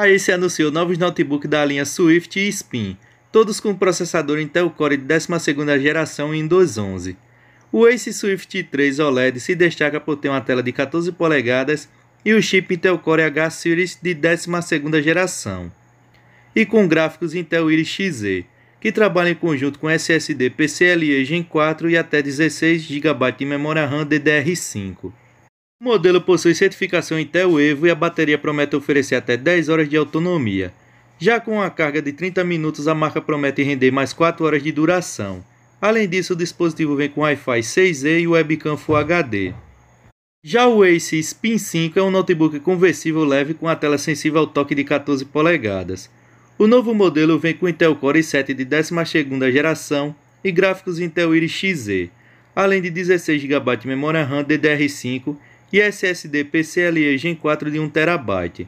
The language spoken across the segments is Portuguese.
Aí anunciou novos notebooks da linha Swift e Spin, todos com processador Intel então, Core de 12ª geração Windows 11. O Ace Swift 3 OLED se destaca por ter uma tela de 14 polegadas e o chip Intel Core H Series de 12ª geração, e com gráficos Intel Iris Xe, que trabalham em conjunto com SSD PCIe Gen 4 e até 16 GB de memória RAM DDR5. O modelo possui certificação Intel Evo e a bateria promete oferecer até 10 horas de autonomia. Já com uma carga de 30 minutos, a marca promete render mais 4 horas de duração. Além disso, o dispositivo vem com Wi-Fi 6E e webcam Full HD. Já o Ace Spin 5 é um notebook conversível leve com a tela sensível ao toque de 14 polegadas. O novo modelo vem com Intel Core i7 de 12ª geração e gráficos Intel Iris Xe, além de 16 GB de memória RAM DDR5 e SSD PCIe Gen 4 de 1TB.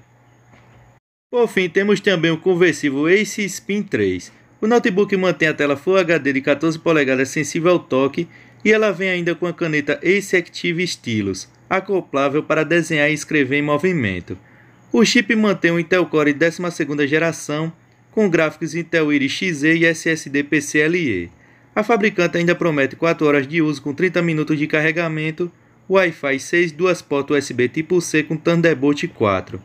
Por fim, temos também o conversível Ace Spin 3. O notebook mantém a tela Full HD de 14 polegadas sensível ao toque e ela vem ainda com a caneta Ace Active Stylus, acoplável para desenhar e escrever em movimento. O chip mantém o Intel Core 12 geração, com gráficos Intel Iris Xe e SSD PCIe. A fabricante ainda promete 4 horas de uso com 30 minutos de carregamento Wi-Fi 6, duas portas USB tipo C com Thunderbolt 4.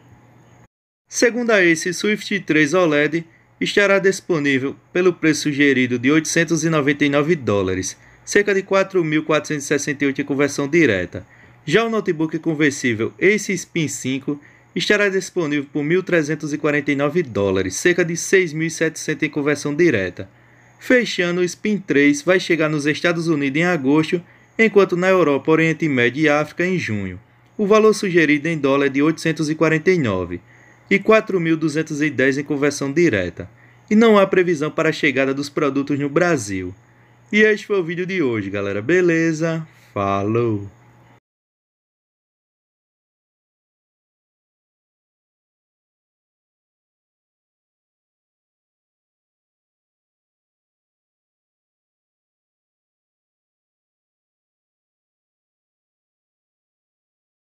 Segundo a Ace, Swift 3 OLED estará disponível pelo preço sugerido de 899 dólares, cerca de 4.468 em conversão direta. Já o notebook conversível Ace Spin 5 estará disponível por 1.349 dólares, cerca de 6.700 em conversão direta. Fechando, o Spin 3 vai chegar nos Estados Unidos em agosto enquanto na Europa, Oriente Médio e África, em junho, o valor sugerido em dólar é de 849 e 4.210 em conversão direta, e não há previsão para a chegada dos produtos no Brasil. E este foi o vídeo de hoje, galera. Beleza? Falou!